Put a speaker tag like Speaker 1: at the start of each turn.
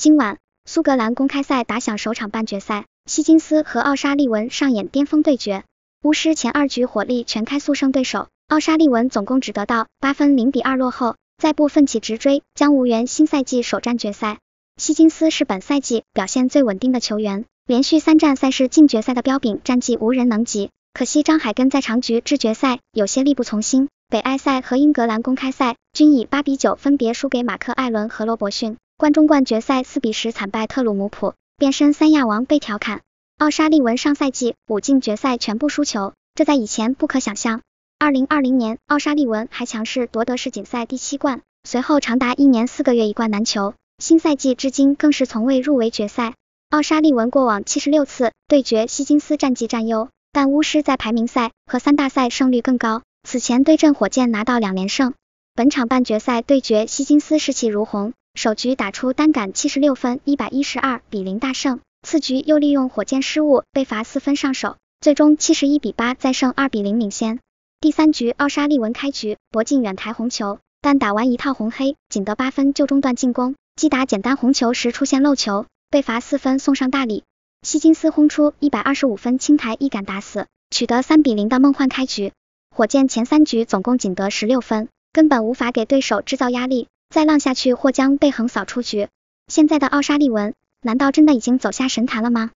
Speaker 1: 今晚苏格兰公开赛打响首场半决赛，希金斯和奥沙利文上演巅峰对决。巫师前二局火力全开速胜对手，奥沙利文总共只得到八分，零比二落后，再不奋起直追将无缘新赛季首战决赛。希金斯是本赛季表现最稳定的球员，连续三战赛事进决赛的标炳战绩无人能及。可惜张海根在长局至决赛有些力不从心，北爱赛和英格兰公开赛均以八比九分别输给马克艾伦和罗伯逊。冠中冠决赛四比十惨败特鲁姆普，变身三亚王被调侃。奥沙利文上赛季五进决赛全部输球，这在以前不可想象。二零二零年奥沙利文还强势夺得世锦赛第七冠，随后长达一年四个月一冠难求。新赛季至今更是从未入围决赛。奥沙利文过往七十六次对决希金斯战绩占优，但巫师在排名赛和三大赛胜率更高。此前对阵火箭拿到两连胜，本场半决赛对决希金斯士气如虹。首局打出单杆七十六分，一百一十二比零大胜。次局又利用火箭失误被罚四分上手，最终七十一比八再胜二比零领先。第三局奥沙利文开局搏进远台红球，但打完一套红黑仅得八分就中断进攻，击打简单红球时出现漏球，被罚四分送上大礼。希金斯轰出一百二十五分，轻抬一杆打死，取得三比零的梦幻开局。火箭前三局总共仅得十六分，根本无法给对手制造压力。再浪下去，或将被横扫出局。现在的奥沙利文，难道真的已经走下神坛了吗？